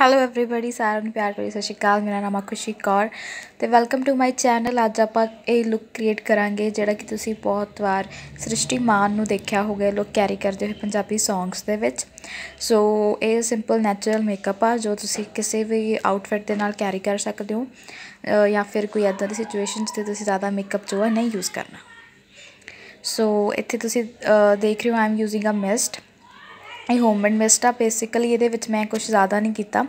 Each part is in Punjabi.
ਹੈਲੋ एवरीवन ਸਾਰਿਆਂ ਨੂੰ ਪਿਆਰ ਭਰੀ ਸਤਿ ਸ਼੍ਰੀ ਅਕਾਲ ਮੇਰਾ ਨਾਮ ਆ ਕੌਰ ਤੇ ਵੈਲਕਮ ਟੂ ਮਾਈ ਚੈਨਲ ਅੱਜ ਆਪਾਂ ਇਹ ਲੁੱਕ ਕ੍ਰੀਏਟ ਕਰਾਂਗੇ ਜਿਹੜਾ ਕਿ ਤੁਸੀਂ ਬਹੁਤ ਵਾਰ ਸ੍ਰਿਸ਼ਟੀ ਮਾਨ ਨੂੰ ਦੇਖਿਆ ਹੋਗਾ ਲੋਕ ਕੈਰੀ ਕਰਦੇ ਹੋਏ ਪੰਜਾਬੀ ਸੌਂਗਸ ਦੇ ਵਿੱਚ ਸੋ ਇਹ ਸਿੰਪਲ ਨੇਚਰਲ ਮੇਕਅਪ ਆ ਜੋ ਤੁਸੀਂ ਕਿਸੇ ਵੀ ਆਊਟਫਿਟ ਦੇ ਨਾਲ ਕੈਰੀ ਕਰ ਸਕਦੇ ਹੋ ਜਾਂ ਫਿਰ ਕੋਈ ਐਦਾਂ ਦੀ ਸਿਚੁਏਸ਼ਨ ਤੁਸੀਂ ਜ਼ਿਆਦਾ ਮੇਕਅਪ ਜੋ ਹੈ ਨਹੀਂ ਯੂਜ਼ ਕਰਨਾ ਸੋ ਇੱਥੇ ਤੁਸੀਂ ਦੇਖ ਰਹੇ ਹੋ ਆਮ ਯੂਜ਼ਿੰਗ ਅ ਮਿਸਟ ਇਹ ਹੋਮਮੇਡ ਮਿਸਟ ਆ ਬੇਸਿਕਲੀ ਇਹਦੇ ਵਿੱਚ ਮੈਂ ਕੁਝ ਜ਼ਿਆਦਾ ਨਹੀਂ ਕੀਤਾ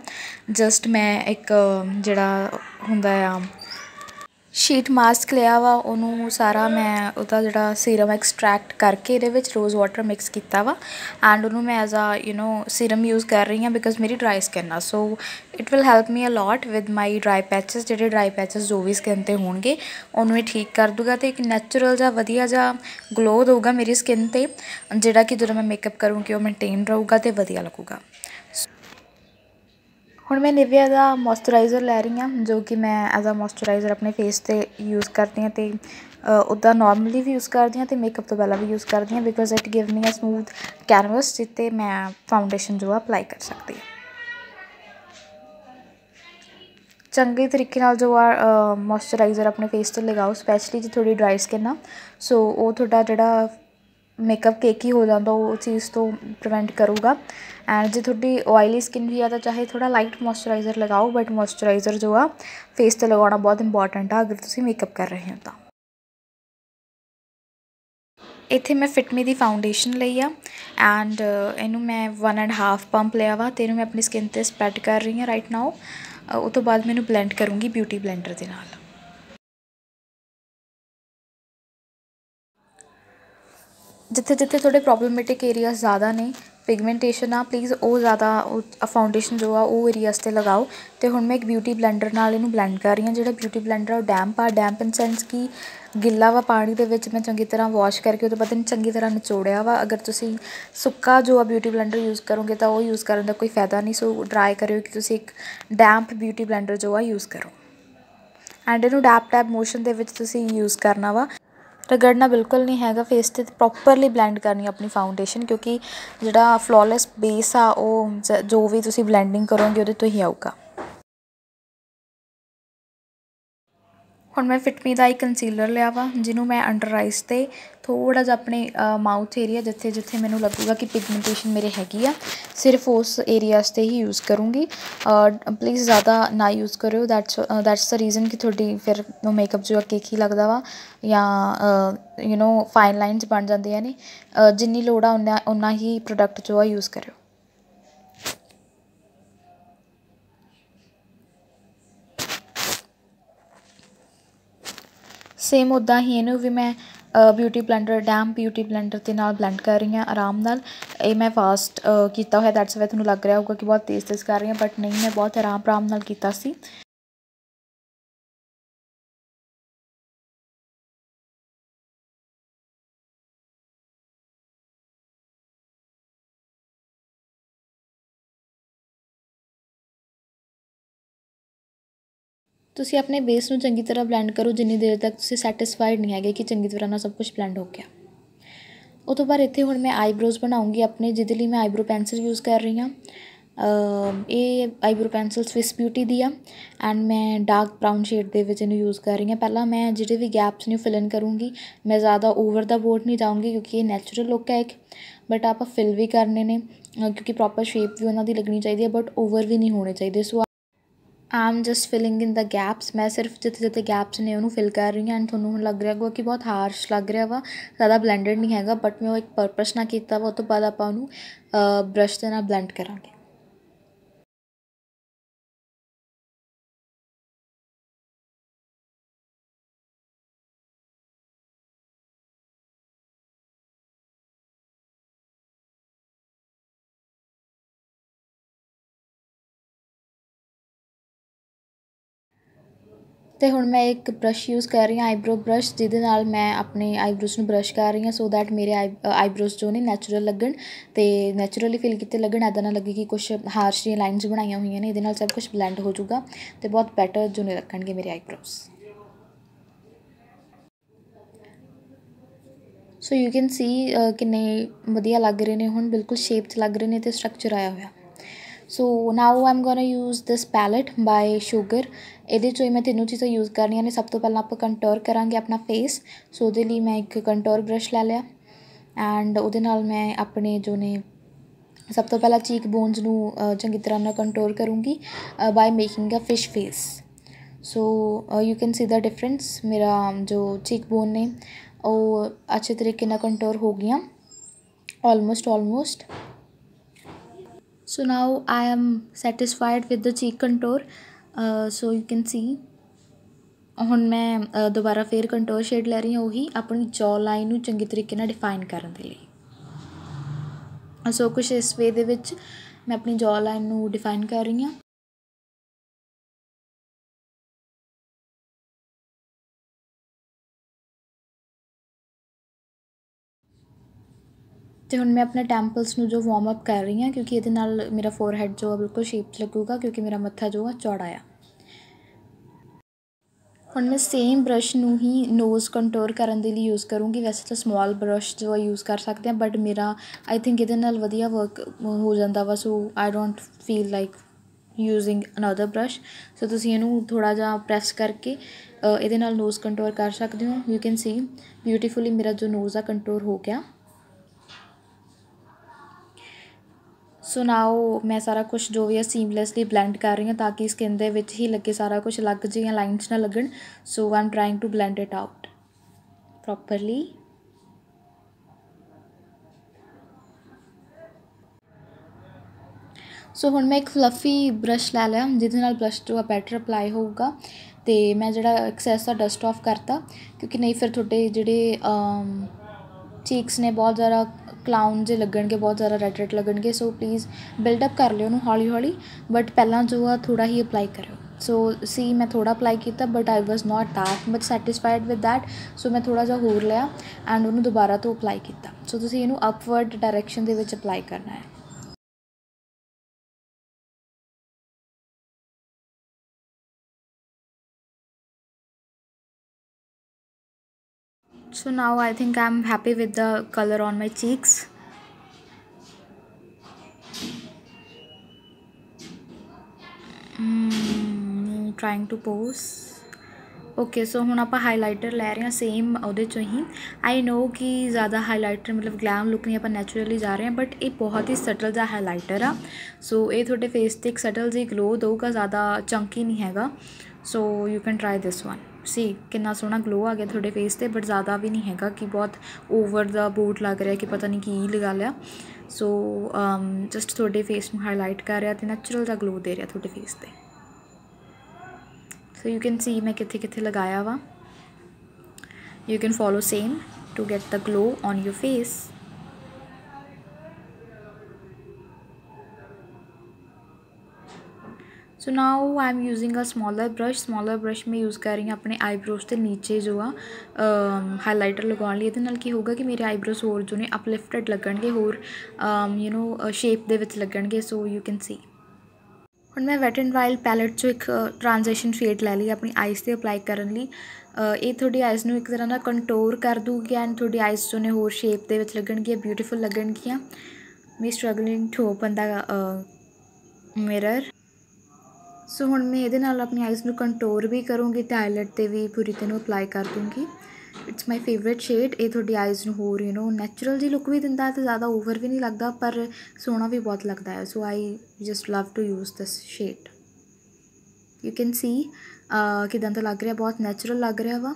ਜਸਟ ਮੈਂ ਇੱਕ ਜਿਹੜਾ ਹੁੰਦਾ ਆ ਸ਼ੀਟ ਮਾਸਕ ਲਿਆ ਵਾ ਉਹਨੂੰ ਸਾਰਾ ਮੈਂ ਉਹਦਾ ਜਿਹੜਾ ਸੀਰਮ ਐਕਸਟ੍ਰੈਕਟ ਕਰਕੇ ਇਹਦੇ ਵਿੱਚ ਰੋਜ਼ ਵਾਟਰ ਮਿਕਸ ਕੀਤਾ ਵਾ ਐਂਡ ਉਹਨੂੰ ਮੈਂ as a you know serum use ਕਰ ਰਹੀ ਹਾਂ ਬਿਕਾਜ਼ ਮੇਰੀ ਡਰਾਈ ਸਕਿਨ ਆ so it will help me a lot with my dry patches ਜਿਹੜੇ ਡਰਾਈ ਪੈਚਸ ਜੋ ਵੀ ਸਕਿਨ ਤੇ ਹੋਣਗੇ ਉਹਨੂੰ ਇਹ ਠੀਕ ਕਰ ਦੂਗਾ ਤੇ ਇੱਕ ਨੇਚਰਲ ਜਾਂ ਵਧੀਆ ਜਾਂ ਗਲੋ ਦੇਊਗਾ ਮੇਰੀ ਸਕਿਨ ਤੇ ਜਿਹੜਾ ਕਿ ਜਦੋਂ ਮੈਂ ਮੇਕਅਪ ਕਰੂੰਗੀ ਉਹ ਮੇਨਟੇਨ ਰਹੂਗਾ ਤੇ ਵਧੀਆ ਲੱਗੂਗਾ ਹੁਣ ਮੈਂ Nivea ਦਾ ਮੋਇਸਚਰਾਈਜ਼ਰ ਲੈ ਰਹੀ ਹਾਂ ਜੋ ਕਿ ਮੈਂ ਐਜ਼ ਅ ਮੋਇਸਚਰਾਈਜ਼ਰ ਆਪਣੇ ਫੇਸ 'ਤੇ ਯੂਜ਼ ਕਰਦੀ ਹਾਂ ਤੇ ਉਦਾਂ ਨਾਰਮਲੀ ਵੀ ਯੂਜ਼ ਕਰਦੀ ਹਾਂ ਤੇ ਮੇਕਅਪ ਤੋਂ ਪਹਿਲਾਂ ਵੀ ਯੂਜ਼ ਕਰਦੀ ਹਾਂ because it give me a smooth canvas ਜਿੱਤੇ ਮੈਂ ਫਾਊਂਡੇਸ਼ਨ ਜੋ ਅਪਲਾਈ ਕਰ ਸਕਦੀ ਹਾਂ ਚੰਗੇ ਤਰੀਕੇ ਨਾਲ ਜੋ ਆ ਮੋਇਸਚਰਾਈਜ਼ਰ ਆਪਣੇ ਫੇਸ ਤੇ ਲਗਾਓ ਸਪੈਸ਼ਲੀ ਜੇ ਥੋੜੀ ਡਰਾਈ ਸਕਿਨ ਆ ਸੋ ਉਹ ਤੁਹਾਡਾ ਜਿਹੜਾ ਮੇਕਅਪ ਕੇਕੀ ਹੋ ਜਾਂਦਾ ਉਹ ਚੀਜ਼ ਤੋਂ ਪ੍ਰੀਵੈਂਟ ਕਰੂਗਾ ਐਂਡ ਜੇ ਤੁਹਾਡੀ ਆਇਲੀ ਸਕਿਨ ਵੀ ਆ ਤਾਂ ਚਾਹੇ ਥੋੜਾ ਲਾਈਟ ਮੋਇਸਚਰਾਈਜ਼ਰ ਲਗਾਓ ਬਟ ਮੋਇਸਚਰਾਈਜ਼ਰ ਜੋ ਆ ਫੇਸ ਤੇ ਲਗਾਉਣਾ ਬਹੁਤ ਇੰਪੋਰਟੈਂਟ ਆ ਅਗਰ ਤੁਸੀਂ ਮੇਕਅਪ ਕਰ ਰਹੇ ਹੋ ਤਾਂ ਇੱਥੇ ਮੈਂ ਫਿਟਮੀ ਦੀ ਫਾਊਂਡੇਸ਼ਨ ਲਈ ਆ ਐਂਡ ਇਹਨੂੰ ਮੈਂ 1 ਐਂਡ ਹਾਫ ਪੰਪ ਲਿਆ ਵਾ ਤੇ ਇਹਨੂੰ ਮੈਂ ਆਪਣੀ ਸਕਿਨ ਤੇ ਸਪਰੈਡ ਕਰ ਰਹੀ ਹਾਂ ਰਾਈਟ ਨਾਓ ਉਹ ਤੋਂ ਬਾਅਦ ਮੈਨੂੰ ਬਲੈਂਡ ਕਰੂੰਗੀ ਬਿਊਟੀ ਬਲੈਂਡਰ ਦੇ ਨਾਲ ਜਿੱਥੇ ਜਿੱਥੇ ਤੁਹਾਡੇ ਪ੍ਰੋਬਲਮੈਟਿਕ ਏਰੀਆਜ਼ ਜ਼ਿਆਦਾ ਨੇ ਪਿਗਮੈਂਟੇਸ਼ਨ ਆ ਪਲੀਜ਼ ਉਹ ਜ਼ਿਆਦਾ ਫਾਊਂਡੇਸ਼ਨ ਜੋ ਆ ਉਹ ਏਰੀਆਸ 'ਤੇ ਲਗਾਓ ਤੇ ਹੁਣ ਮੈਂ ਇੱਕ ਬਿਊਟੀ ਬਲੈਂਡਰ ਨਾਲ ਇਹਨੂੰ ਬਲੈਂਡ ਕਰ ਰਹੀ ਹਾਂ ਜਿਹੜਾ ਬਿਊਟੀ ਬਲੈਂਡਰ ਆ ਉਹ ਡੈਂਪ ਆ ਡੈਂਪ ਇਨ ਸੈਂਸ ਕੀ ਗਿੱਲਾ ਵਾ ਪਾਣੀ ਦੇ ਵਿੱਚ ਮੈਂ ਚੰਗੀ ਤਰ੍ਹਾਂ ਵਾਸ਼ ਕਰਕੇ ਉਹਦੇ ਬਾਅਦ ਇਹਨੂੰ ਚੰਗੀ ਤਰ੍ਹਾਂ ਨਿਚੋੜਿਆ ਵਾ ਅਗਰ ਤੁਸੀਂ ਸੁੱਕਾ ਜੋ ਆ ਬਿਊਟੀ ਬਲੈਂਡਰ ਯੂਜ਼ ਕਰੋਗੇ ਤਾਂ ਉਹ ਯੂਜ਼ ਕਰਨ ਦਾ ਕੋਈ ਫਾਇਦਾ ਨਹੀਂ ਸੋ ਡਰਾਈ ਕਰਿਓ ਕਿ ਤੁਸੀਂ ਇੱਕ ਡੈਂਪ ਬਿਊਟੀ ਬਲੈਂਡਰ ਜੋ ਆ ਯੂਜ਼ ਕਰੋ ਐਂਡ ਇਹਨੂੰ ਡੈਪ ਟੈਪ ਮੋਸ਼ਨ ਦੇ ਵਿੱਚ ਤੁਸੀਂ ਯੂਜ਼ ਕਰਨਾ ਵਾ ਰਗੜਨਾ ਬਿਲਕੁਲ ਨਹੀਂ ਹੈਗਾ ਫੇਸ 'ਤੇ ਪ੍ਰੋਪਰਲੀ ਬਲੈਂਡ ਕਰਨੀ ਆਪਣੀ ਫਾਊਂਡੇਸ਼ਨ ਕਿਉਂਕਿ ਜਿਹੜਾ ਫਲੋਲੈਸ ਬੇਸ ਆ ਉਹ ਜੋ ਵੀ ਤੁਸੀਂ ਬਲੈਂਡਿੰਗ ਕਰੋਗੇ ਉਹਦੇ ਤੋਂ ਹੀ ਆਊਗਾ ਹੁਣ ਮੈਂ ਫਿਟਮੀ ਦਾ ਇੱਕ ਕੰਸੀਲਰ ਲਿਆ ਵਾ ਜਿਹਨੂੰ ਮੈਂ ਅੰਡਰ ਆਈਸ 'ਤੇ ਥੋੜਾ ਜਿਹਾ ਆਪਣੇ ਮਾਊਥ ਏਰੀਆ ਜਿੱਥੇ ਜਿੱਥੇ ਮੈਨੂੰ ਲੱਗੂਗਾ ਕਿ ਪਿਗਮੈਂਟੇਸ਼ਨ ਮੇਰੇ ਹੈਗੀ ਆ ਸਿਰਫ ਉਸ ਏਰੀਆਸ 'ਤੇ ਹੀ ਯੂਜ਼ ਕਰੂੰਗੀ ਪਲੀਜ਼ ਜ਼ਿਆਦਾ ਨਾ ਯੂਜ਼ ਕਰਿਓ ਦੈਟਸ ਦੈਟਸ ਦਾ ਰੀਜ਼ਨ ਕਿ ਤੁਹਾਡੀ ਫਿਰ ਮੇਕਅਪ ਜੋ ਆ ਕੇਕੀ ਲੱਗਦਾ ਵਾ ਜਾਂ ਯੂ نو ਫਾਈਨ ਲਾਈਨਸ ਬਣ ਜਾਂਦੀਆਂ ਨੇ ਜਿੰਨੀ ਲੋੜ ਆ ਉਨਾ ਹੀ ਪ੍ਰੋਡਕਟ ਜੋ ਆ ਯੂਜ਼ ਕਰਿਓ ਸੇਮ ਉਦਾਂ ਹੀ ਇਹਨੂੰ ਵੀ ਮੈਂ beauty blender damp beauty blender ਦੇ ਨਾਲ ਬਲੈਂਡ ਕਰ ਰਹੀ ਹਾਂ ਆਰਾਮ ਨਾਲ ਇਹ ਮੈਂ ਫਾਸਟ ਕੀਤਾ ਹੋਇਆ ਦੈਟਸ ਵਾਈ ਤੁਹਾਨੂੰ ਲੱਗ ਰਿਹਾ ਹੋਊਗਾ ਕਿ ਬਹੁਤ ਤੇਜ਼ ਤੇਜ਼ ਕਰ ਰਹੀ ਹਾਂ ਬਟ ਨਹੀਂ ਮੈਂ ਬਹੁਤ ਆਰਾਮ ਆਰਾਮ ਨਾਲ ਕੀਤਾ ਸੀ ਤੁਸੀਂ ਆਪਣੇ ਬੇਸ ਨੂੰ ਚੰਗੀ ਤਰ੍ਹਾਂ ਬਲੈਂਡ ਕਰੋ ਜਿੰਨੀ ਦੇਰ ਤੱਕ ਤੁਸੀਂ ਸੈਟੀਸਫਾਈਡ ਨਹੀਂ ਹੈਗੇ ਕਿ ਚੰਗੀ ਤਰ੍ਹਾਂ ਨਾਲ ਸਭ ਕੁਝ ਬਲੈਂਡ ਹੋ ਗਿਆ ਉਹ ਤੋਂ ਬਾਅਦ ਇੱਥੇ ਹੁਣ ਮੈਂ ਆਈਬ੍ਰੋਜ਼ ਬਣਾਉਂਗੀ ਆਪਣੇ ਜਿਹਦੇ ਲਈ ਮੈਂ ਆਈਬ੍ਰੋ ਪੈਨਸਲ ਯੂਜ਼ ਕਰ ਰਹੀ ਹਾਂ ਇਹ ਆਈਬ੍ਰੋ ਪੈਨਸਲ ਸਵਿਸ ਬਿਊਟੀ ਦੀ ਆ ਐਂਡ ਮੈਂ ਡਾਰਕ ਬ੍ਰਾਊਨ ਸ਼ੇਡ ਦੇ ਵਿੱਚ ਇਹਨੂੰ ਯੂਜ਼ ਕਰ ਰਹੀ ਹਾਂ ਪਹਿਲਾਂ ਮੈਂ ਜਿਹੜੇ ਵੀ ਗੈਪਸ ਨੇ ਫਿਲ ਇਨ ਕਰੂੰਗੀ ਮੈਂ ਜ਼ਿਆਦਾ ਓਵਰ ਦਾ ਬੋਰਡ ਨਹੀਂ ਜਾਊਂਗੀ ਕਿਉਂਕਿ ਇਹ ਨੇਚਰਲ ਲੁੱਕ ਹੈ ਇੱਕ ਬਟ ਆਪਾਂ ਫਿਲ ਵੀ ਕਰਨੇ ਨੇ ਕਿਉਂਕਿ ਪ੍ਰੋਪਰ ਸ਼ੇਪ ਵੀ ਉਹਨਾਂ ਦੀ ਲੱਗਣੀ ਚਾਹੀਦੀ ਹੈ ਬਟ ਓਵਰ ਵੀ ਨਹੀਂ ਹੋਣੇ ਚਾਹੀਦੇ so I'm just filling in the gaps ਮੈਂ ਸਿਰਫ ਜਿੱਥੇ ਜਿੱਥੇ ਗੈਪਸ ਨੇ ਉਹਨੂੰ ਫਿਲ ਕਰ ਰਹੀ ਹਾਂ ਐਂਡ ਤੁਹਾਨੂੰ ਲੱਗ ਰਿਹਾ ਹੋਊਗਾ ਕਿ ਬਹੁਤ ਹਾਰਸ਼ ਲੱਗ ਰਿਹਾ ਵਾ ਜ਼ਿਆਦਾ ਬਲੈਂਡਡ ਨਹੀਂ ਹੈਗਾ ਬਟ ਮੈਂ ਉਹ ਇੱਕ ਪਰਪਸ ਨਾਲ ਕੀਤਾ ਵਾ ਉਹ ਤੋਂ ਬਾਅਦ ਆਪਾਂ ਉਹਨੂੰ ਬ੍ਰਸ਼ ਦੇ ਨਾਲ ਬਲੈਂਡ ਕਰਾਂਗੇ ਤੇ ਹੁਣ ਮੈਂ ਇੱਕ ਬਰਸ਼ ਯੂਜ਼ ਕਰ ਰਹੀ ਹਾਂ ਆਈਬ੍ਰੋ ਬਰੱਸ਼ ਜਿਹਦੇ ਨਾਲ ਮੈਂ ਆਪਣੇ ਆਈਬ੍ਰੋਸ ਨੂੰ ਬਰਸ਼ ਕਰ ਰਹੀ ਹਾਂ ਸੋ ਥੈਟ ਮੇਰੇ ਆਈਬ੍ਰੋਸ ਜੋ ਨੇ ਨੈਚੁਰਲ ਲੱਗਣ ਤੇ ਨੈਚੁਰਲੀ ਫੀਲ ਕੀਤੇ ਲੱਗਣ ਇੱਦਾਂ ਨਾ ਲੱਗੇ ਕਿ ਕੁਝ ਹਾਰਸ਼ ਜੀ ਲਾਈਨਸ ਬਣਾਈਆਂ ਹੋਈਆਂ ਨੇ ਇਹਦੇ ਨਾਲ ਸਭ ਕੁਝ ਬਲੈਂਡ ਹੋ ਜਾਊਗਾ ਤੇ ਬਹੁਤ ਬੈਟਰ ਜੋ ਨੇ ਲੱਗਣਗੇ ਮੇਰੇ ਆਈਬ੍ਰੋਸ ਸੋ ਯੂ ਕੈਨ ਸੀ ਕਿੰਨੇ ਵਧੀਆ ਲੱਗ ਰਹੇ ਨੇ ਹੁਣ ਬਿਲਕੁਲ ਸ਼ੇਪ 'ਚ ਲੱਗ ਰਹੇ ਨੇ ਤੇ ਸਟਰਕਚਰ ਆਇਆ ਹੋਇਆ so now I'm going to use this palette by Sugar ਇਹਦੇ ਚੋਂ ਮੈਂ ਤਿੰਨੋਂ ਚੀਜ਼ਾਂ ਯੂਜ਼ ਕਰਨੀਆਂ ਨੇ ਸਭ ਤੋਂ ਪਹਿਲਾਂ ਆਪਾਂ ਕੰਟੂਰ ਕਰਾਂਗੇ ਆਪਣਾ ਫੇਸ ਸੋ ਉਹਦੇ ਲਈ ਮੈਂ ਇੱਕ ਕੰਟੂਰ ਬ੍ਰਸ਼ ਲੈ ਲਿਆ ਐਂਡ ਉਹਦੇ ਨਾਲ ਮੈਂ ਆਪਣੇ ਜੋ ਨੇ ਸਭ ਤੋਂ ਪਹਿਲਾਂ ਚੀਕ ਬੋਨਸ ਨੂੰ ਚੰਗੀ ਤਰ੍ਹਾਂ ਨਾਲ ਕੰਟੂਰ ਕਰੂੰਗੀ by making a fish face so you can see the difference ਮੇਰਾ ਜੋ ਚੀਕ ਬੋਨ ਨੇ ਉਹ ਅੱਛੇ ਤਰੀਕੇ ਨਾਲ ਕੰਟੂਰ ਹੋ ਗਿਆ almost almost so now I am satisfied with the cheek contour uh, so you can see ਹੁਣ ਮੈਂ ਦੁਬਾਰਾ ਫੇਰ ਕੰਟੋਰ ਸ਼ੇਡ ਲੈ ਰਹੀ ਹਾਂ ਉਹੀ ਆਪਣੀ ਜੌ ਲਾਈਨ ਨੂੰ ਚੰਗੇ ਤਰੀਕੇ ਨਾਲ ਡਿਫਾਈਨ ਕਰਨ ਦੇ ਲਈ ਸੋ ਕੁਛ ਇਸ ਵੇ ਦੇ ਵਿੱਚ ਮੈਂ ਆਪਣੀ ਜੌ ਲਾਈਨ ਨੂੰ ਡਿਫਾਈਨ ਕਰ ਰਹੀ ਹਾਂ ਤੇ ਹੁਣ ਮੈਂ ਆਪਣੇ ਟੈਂਪਲਸ ਨੂੰ ਜੋ ਵਾਰਮ ਅਪ ਕਰ ਰਹੀ ਹਾਂ ਕਿਉਂਕਿ ਇਹਦੇ ਨਾਲ ਮੇਰਾ ਫੋਰਹੈਡ ਜੋ ਆ ਬਿਲਕੁਲ ਸ਼ੇਪ ਲੱਗੂਗਾ ਕਿਉਂਕਿ ਮੇਰਾ ਮੱਥਾ ਜੋ ਆ ਚੌੜਾ ਆ ਹੁਣ ਮੈਂ ਸੇਮ ਬਰਸ਼ ਨੂੰ ਹੀ ਨੋਜ਼ ਕੰਟੂਰ ਕਰਨ ਦੇ ਲਈ ਯੂਜ਼ ਕਰੂੰਗੀ ਵੈਸੇ ਤਾਂ ਸਮਾਲ ਬਰਸ਼ ਜੋ ਆ ਯੂਜ਼ ਕਰ ਸਕਦੇ ਆ ਬਟ ਮੇਰਾ ਆਈ ਥਿੰਕ ਇਹਦੇ ਨਾਲ ਵਧੀਆ ਵਰਕ ਹੋ ਜਾਂਦਾ ਵਾ so I don't feel like using another brush so ਤੁਸੀਂ ਇਹਨੂੰ ਥੋੜਾ ਜਿਹਾ ਪ੍ਰੈਸ ਕਰਕੇ ਇਹਦੇ ਨਾਲ ਨੋਜ਼ ਕੰਟੂਰ ਕਰ ਸਕਦੇ ਹੋ ਯੂ ਕੈਨ ਸੀ ਬਿਊਟੀਫੁਲੀ ਮੇਰਾ ਜੋ ਨੋਜ਼ ਆ ਕੰਟੂਰ ਹੋ ਗਿਆ ਸੋ ਨਾਓ ਮੈਂ ਸਾਰਾ ਕੁਝ ਜੋ ਵੀ ਹੈ ਸੀਮਲੈਸਲੀ ਬਲੈਂਡ ਕਰ ਰਹੀ ਹਾਂ ਤਾਂ ਕਿ ਸਕਿਨ ਦੇ ਵਿੱਚ ਹੀ ਲੱਗੇ ਸਾਰਾ ਕੁਝ ਲੱਗ ਜਿਹੀਆਂ ਲਾਈਨਸ ਨਾ ਲੱਗਣ so I'm trying to blend it out properly so ਹੁਣ ਮੈਂ ਇੱਕ ਫਲਫੀ ਬ੍ਰਸ਼ ਲੈ ਲਿਆ ਜਿਹਦੇ ਨਾਲ ਬਲਸ਼ ਆ ਬੈਟਰ ਅਪਲਾਈ ਹੋਊਗਾ ਤੇ ਮੈਂ ਜਿਹੜਾ ਐਕਸੈਸ ਦਾ ਡਸਟ ਆਫ ਕਰਤਾ ਕਿਉਂਕਿ ਨਹੀਂ ਫਿਰ ਤੁਹਾਡੇ ਜਿਹੜੇ ਚੀਕਸ ਨੇ ਬਹੁਤ ਜ਼ਿਆਦਾ ਕਲਾਉਨ ਜੇ ਲੱਗਣਗੇ ਬਹੁਤ ਜ਼ਿਆਦਾ ਰੈਡ ਰੈਡ ਲੱਗਣਗੇ ਸੋ ਪਲੀਜ਼ ਬਿਲਡ ਅਪ ਕਰ ਲਿਓ ਉਹਨੂੰ ਹੌਲੀ ਹੌਲੀ ਬਟ ਪਹਿਲਾਂ ਜੋ ਆ ਥੋੜਾ ਹੀ ਅਪਲਾਈ ਕਰਿਓ ਸੋ ਸੀ ਮੈਂ ਥੋੜਾ ਅਪਲਾਈ ਕੀਤਾ but I was not that much satisfied with that so ਮੈਂ ਥੋੜਾ ਜਿਹਾ ਹੋਰ ਲਿਆ ਐਂਡ ਉਹਨੂੰ ਦੁਬਾਰਾ ਤੋਂ ਅਪਲਾਈ ਕੀਤਾ ਸੋ ਤੁਸੀਂ ਇਹਨੂੰ ਅਪਵਰਡ ਡਾਇਰੈਕਸ਼ਨ ਦੇ ਵਿੱਚ ਅਪਲਾਈ ਕਰਨਾ ਹੈ so now I think I'm happy with the color on my cheeks mm, trying to pose okay so हूँ आप हाईलाइटर लै रहे हैं सेम वो ही आई नो कि ज़्यादा हाईलाइटर मतलब ग्लैम लुक नहीं आप नैचुरली जा रहे हैं बट ये बहुत ही सटल जहा हाईलाइटर आ सो ये थोड़े फेस से एक सटल जी ग्लो दूगा ज़्यादा चंकी नहीं हैगा so you can try this one see ਕਿੰਨਾ ਸੋਹਣਾ ਗਲੋ ਆ ਗਿਆ ਤੁਹਾਡੇ ਫੇਸ ਤੇ ਬਟ ਜ਼ਿਆਦਾ ਵੀ ਨਹੀਂ ਹੈਗਾ ਕਿ ਬਹੁਤ ਓਵਰ ਦਾ ਬੂਟ ਲੱਗ ਰਿਹਾ ਕਿ ਪਤਾ ਨਹੀਂ ਕੀ ਲਗਾ ਲਿਆ ਸੋ ਜਸਟ ਤੁਹਾਡੇ ਫੇਸ ਨੂੰ ਹਾਈਲਾਈਟ ਕਰ ਰਿਹਾ ਤੇ ਨੈਚੁਰਲ ਦਾ ਗਲੋ ਦੇ ਰਿਹਾ ਤੁਹਾਡੇ ਫੇਸ ਤੇ ਸੋ ਯੂ ਕੈਨ ਸੀ ਮੈਂ ਕਿੱਥੇ ਕਿੱਥੇ ਲਗਾਇਆ ਵਾ you can follow same to get the glow on your face so now I am using a smaller brush smaller brush ਮੈਂ ਯੂਜ਼ ਕਰ ਰਹੀ ਹਾਂ ਆਪਣੇ ਆਈਬ੍ਰੋਸ ਦੇ ਨੀਚੇ ਜੋ ਆ ਹਾਈਲਾਈਟਰ ਲਗਾਉਣ ਲਈ ਇਹਦੇ ਨਾਲ ਕੀ ਹੋਊਗਾ ਕਿ ਮੇਰੇ ਆਈਬ੍ਰੋਸ ਹੋਰ ਜੋ ਨੇ ਅਪਲਿਫਟਡ ਲੱਗਣਗੇ ਹੋਰ ਯੂ نو ਸ਼ੇਪ ਦੇ ਵਿੱਚ ਲੱਗਣਗੇ ਸੋ ਯੂ ਕੈਨ ਸੀ ਹੁਣ ਮੈਂ ਵੈਟ ਐਂਡ ਵਾਈਲਡ ਪੈਲਟ 'ਚੋਂ ਇੱਕ ਟ੍ਰਾਂਜੀਸ਼ਨ ਸ਼ੇਡ ਲੈ ਲਈ ਆਪਣੀ ਆਈਜ਼ ਤੇ ਅਪਲਾਈ ਕਰਨ ਲਈ ਇਹ ਤੁਹਾਡੀ ਆਈਜ਼ ਨੂੰ ਇੱਕ ਤਰ੍ਹਾਂ ਦਾ ਕੰਟੋਰ ਕਰ ਦੂਗੀ ਐਂਡ ਤੁਹਾਡੀ ਆਈਜ਼ ਜੋ ਨੇ ਹੋਰ ਸ਼ੇਪ ਦੇ ਵਿੱਚ ਲੱਗਣਗੀਆਂ ਬਿਊਟੀਫੁਲ ਲੱਗਣਗੀਆਂ me struggling to open the mirror so ਹੁਣ ਮੈਂ ਇਹਦੇ ਨਾਲ ਆਪਣੀ ਆਈਜ਼ ਨੂੰ ਕੰਟੋਰ ਵੀ ਕਰੂੰਗੀ ਤੇ ਆਈਲੈਟ ਤੇ ਵੀ ਪੂਰੀ ਤਰ੍ਹਾਂ ਅਪਲਾਈ ਕਰ ਦੂੰਗੀ ਇਟਸ ਮਾਈ ਫੇਵਰਿਟ ਸ਼ੇਡ ਇਹ ਤੁਹਾਡੀ ਆਈਜ਼ ਨੂੰ ਹੋਰ ਯੂ نو ਨੈਚੁਰਲ ਜੀ ਲੁੱਕ ਵੀ ਦਿੰਦਾ ਤੇ ਜ਼ਿਆਦਾ ਓਵਰ ਵੀ ਨਹੀਂ ਲੱਗਦਾ ਪਰ ਸੋਹਣਾ ਵੀ ਬਹੁਤ ਲੱਗਦਾ ਹੈ so I just love to use this shade you can see ਕਿਦਾਂ ਤਾਂ ਲੱਗ ਰਿਹਾ ਬਹੁਤ ਨੈਚੁਰਲ ਲੱਗ ਰਿਹਾ ਵਾ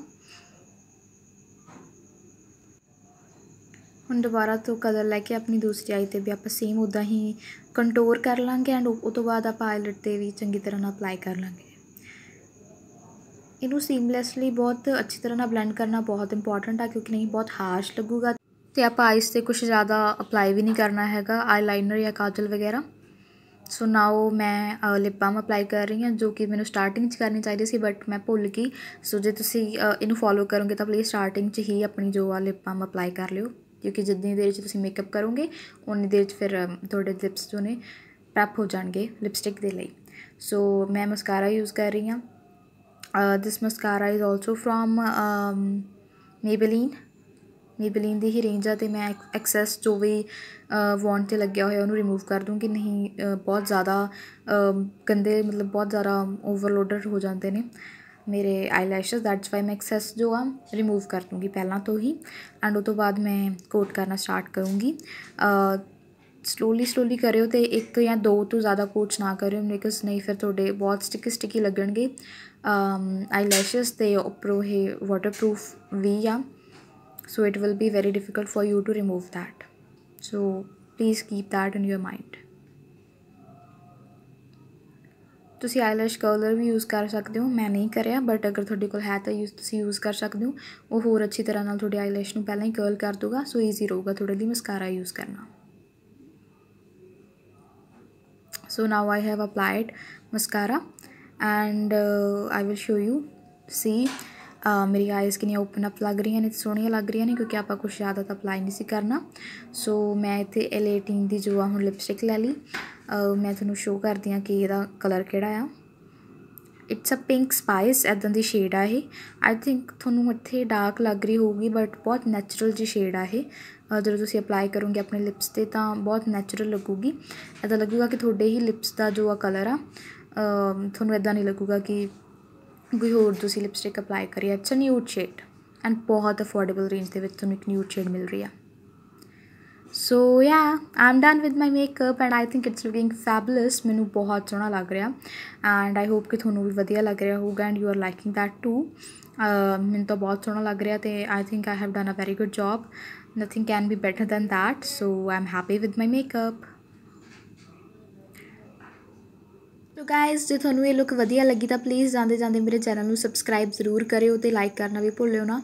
ਹੁਣ ਦੁਬਾਰਾ ਤੋਂ ਕਲਰ ਲੈ ਕੇ ਆਪਣੀ ਦੂਸਰੀ ਆਈ 'ਤੇ ਵੀ ਆਪਾਂ ਸੇਮ ਉਦਾਂ ਹੀ ਕੰਟੋਰ ਕਰ ਲਾਂਗੇ ਐਂਡ ਉਹ ਤੋਂ ਬਾਅਦ ਆਪਾਂ ਆਈਲਟ 'ਤੇ ਵੀ ਚੰਗੀ ਤਰ੍ਹਾਂ ਨਾਲ ਅਪਲਾਈ ਕਰ ਲਾਂਗੇ ਇਹਨੂੰ ਸੀਮਲੈਸਲੀ ਬਹੁਤ ਅੱਛੀ ਤਰ੍ਹਾਂ ਨਾਲ ਬਲੈਂਡ ਕਰਨਾ ਬਹੁਤ ਇੰਪੋਰਟੈਂਟ ਆ ਕਿਉਂਕਿ ਨਹੀਂ ਬਹੁਤ ਹਾਰਸ਼ ਲੱਗੂਗਾ ਤੇ ਆਪਾਂ ਆਈਸ ਤੇ ਕੁਝ ਜ਼ਿਆਦਾ ਅਪਲਾਈ ਵੀ ਨਹੀਂ ਕਰਨਾ ਹੈਗਾ ਆਈਲਾਈਨਰ ਜਾਂ ਕਾਜਲ ਵਗੈਰਾ ਸੋ ਨਾਓ ਮੈਂ ਲਿਪਾਂ ਅਪਲਾਈ ਕਰ ਰਹੀ ਹਾਂ ਜੋ ਕਿ ਮੈਨੂੰ ਸਟਾਰਟਿੰਗ 'ਚ ਕਰਨੀ ਚਾਹੀਦੀ ਸੀ ਬਟ ਮੈਂ ਭੁੱਲ ਗਈ ਸੋ ਜੇ ਤੁਸੀਂ ਇਹਨੂੰ ਫੋਲੋ ਕਰੋਗੇ ਤਾਂ ਪਲੀਜ਼ ਸਟਾਰਟਿੰਗ 'ਚ ਹੀ ਆਪਣੀ ਜੋ ਆ ਲਿਪਾਂ ਅਪਲਾਈ ਕਰ ਲਿਓ ਕਿਉਂਕਿ ਜਿੰਨੀ ਦੇਰ 'ਚ ਤੁਸੀਂ ਮੇਕਅਪ ਕਰੋਗੇ ਉਨੀ ਦੇਰ 'ਚ ਫਿਰ ਤੁਹਾਡੇ ਲਿਪਸ ਜੋ ਨੇ ਪ੍ਰੈਪ ਹੋ ਜਾਣਗੇ ਲਿਪਸਟਿਕ ਦੇ ਲਈ ਸੋ ਮੈਂ ਮਸਕਾਰਾ ਯੂਜ਼ ਕਰ ਰਹੀ ਹਾਂ this mascara is also from Maybelline Maybelline ਦੀ ਹੀ ਰੇਂਜ ਆ ਤੇ ਮੈਂ ਐਕਸੈਸ ਜੋ ਵੀ ਵਾਂਟ ਤੇ ਲੱਗਿਆ ਹੋਇਆ ਉਹਨੂੰ ਰਿਮੂਵ ਕਰ ਦੂੰਗੀ ਨਹੀਂ ਬਹੁਤ ਜ਼ਿਆਦਾ ਗੰਦੇ ਮਤਲਬ ਬਹੁਤ ਜ਼ਿਆਦਾ ਓਵਰਲੋਡਡ ਹੋ ਜਾਂਦੇ ਨੇ ਮੇਰੇ ਆਈਲੈਸ਼ਸ ਦੈਟਸ ਵਾਈ ਮੈਂ ਐਕਸੈਸ ਜੋ ਆ ਰਿਮੂਵ ਕਰ ਦੂੰਗੀ ਪਹਿਲਾਂ ਤੋਂ ਹੀ ਐਂਡ ਉਸ ਤੋਂ ਬਾਅਦ ਮੈਂ ਕੋਟ ਕਰਨਾ ਸਟਾਰਟ ਕਰੂੰਗੀ ਸਲੋਲੀ ਸਲੋਲੀ ਕਰਿਓ ਤੇ ਇੱਕ ਜਾਂ ਦੋ ਤੋਂ ਜ਼ਿਆਦਾ ਕੋਟਸ ਨਾ ਕਰਿਓ ਬਿਕਾਜ਼ ਨਹੀਂ ਫਿਰ ਤੁਹਾਡੇ ਬਹੁਤ ਸਟਿਕੀ ਸਟਿਕੀ ਲੱਗਣਗੇ ਆਈਲੈਸ਼ਸ ਤੇ ਉੱਪਰੋਂ ਇਹ ਵਾਟਰਪ੍ਰੂਫ ਵੀ ਆ so it will be very difficult for you to remove that so please keep that in your mind ਤੁਸੀਂ ਆਈਲੈਸ਼ ਕਰਲਰ ਵੀ ਯੂਜ਼ ਕਰ ਸਕਦੇ ਹੋ ਮੈਂ ਨਹੀਂ ਕਰਿਆ ਬਟ ਅਗਰ ਤੁਹਾਡੇ ਕੋਲ ਹੈ ਤਾਂ ਯੂਜ਼ ਤੁਸੀਂ ਯੂਜ਼ ਕਰ ਸਕਦੇ ਹੋ ਉਹ ਹੋਰ ਅੱਛੀ ਤਰ੍ਹਾਂ ਨਾਲ ਤੁਹਾਡੇ ਆਈਲੈਸ਼ ਨੂੰ ਪਹਿਲਾਂ ਹੀ ਕਰਲ ਕਰ ਦੂਗਾ ਸੋ ਈਜ਼ੀ ਰਹੂਗਾ ਤੁਹਾਡੇ ਲਈ ਮਸਕਾਰਾ ਯੂਜ਼ ਕਰਨਾ so now i have applied mascara and uh, i will show you see ਮੇਰੀ ਆਈਜ਼ ਕਿੰਨੀਆਂ ਓਪਨ ਅਪ ਲੱਗ ਰਹੀਆਂ ਨੇ ਤੇ ਸੋਹਣੀਆਂ ਲੱਗ ਰਹੀਆਂ ਨੇ ਕਿਉਂਕਿ ਆਪਾਂ ਕੁਝ ਜ਼ਿਆਦਾ ਤਾਂ ਅਪਲਾਈ ਨਹੀਂ ਸੀ ਕਰਨਾ ਸੋ ਮੈਂ ਇੱਥੇ ਐਲੇਟਿੰਗ ਦੀ ਜੋ ਆ ਹੁਣ ਲਿਪਸਟਿਕ ਲੈ ਲਈ ਮੈਂ ਤੁਹਾਨੂੰ ਸ਼ੋ ਕਰਦੀ ਆ ਕਿ ਇਹਦਾ ਕਲਰ ਕਿਹੜਾ ਆ ਇਟਸ ਅ ਪਿੰਕ ਸਪਾਈਸ ਐਦਾਂ ਦੀ ਸ਼ੇਡ ਆ ਇਹ ਆਈ ਥਿੰਕ ਤੁਹਾਨੂੰ ਇੱਥੇ ਡਾਰਕ ਲੱਗ ਰਹੀ ਹੋਊਗੀ ਬਟ ਬਹੁਤ ਨੈਚੁਰਲ ਜੀ ਸ਼ੇਡ ਆ ਇਹ ਜਦੋਂ ਤੁਸੀਂ ਅਪਲਾਈ ਕਰੋਗੇ ਆਪਣੇ ਲਿਪਸ ਤੇ ਤਾਂ ਬਹੁਤ ਨੈਚੁਰਲ ਲੱਗੂਗੀ ਐਦਾਂ ਲੱਗੂਗਾ ਕਿ ਤੁਹਾਡੇ ਹੀ ਲਿਪਸ ਦਾ ਜੋ ਆ ਕਲਰ ਆ ਤੁਹਾਨੂੰ ਐਦਾਂ ਨਹੀਂ ਲੱਗੂਗਾ ਕਿ ਕੋਈ ਹੋਰ ਤੁਸੀਂ ਲਿਪਸਟਿਕ ਅਪਲਾਈ ਕਰੀ ਹੈ it's a nude shade and ਬਹੁਤ ਅਫੋਰਡੇਬਲ ਰੇਂਜ ਦੇ ਵਿੱਚ ਤੁਹਾਨੂੰ ਇੱਕ ਨਿਊਡ ਸ਼ੇਡ ਮਿਲ ਰਹੀ ਆ so yeah I'm done with my makeup and I think it's looking fabulous ਮੈਨੂੰ ਬਹੁਤ ਸੋਹਣਾ ਲੱਗ ਰਿਹਾ ਐਂਡ ਆਈ ਹੋਪ ਕਿ ਤੁਹਾਨੂੰ ਵੀ ਵਧੀਆ ਲੱਗ ਰਿਹਾ ਹੋਊਗਾ and you are liking that too ਮੈਨੂੰ ਤਾਂ ਬਹੁਤ ਸੋਹਣਾ ਲੱਗ ਰਿਹਾ ਤੇ I think I have done a very good job nothing can be better than that so I'm happy with my makeup so guys ਜੇ ਤੁਹਾਨੂੰ ਇਹ ਲੁੱਕ ਵਧੀਆ ਲੱਗੀ ਤਾਂ ਪਲੀਜ਼ ਜਾਂਦੇ ਜਾਂਦੇ ਮੇਰੇ ਚੈਨਲ ਨੂੰ ਸਬਸਕ੍ਰਾਈਬ ਜ਼ਰੂਰ ਕਰਿਓ ਤੇ ਲਾਈਕ ਕਰਨਾ ਵੀ ਭੁੱਲਿਓ ਨਾ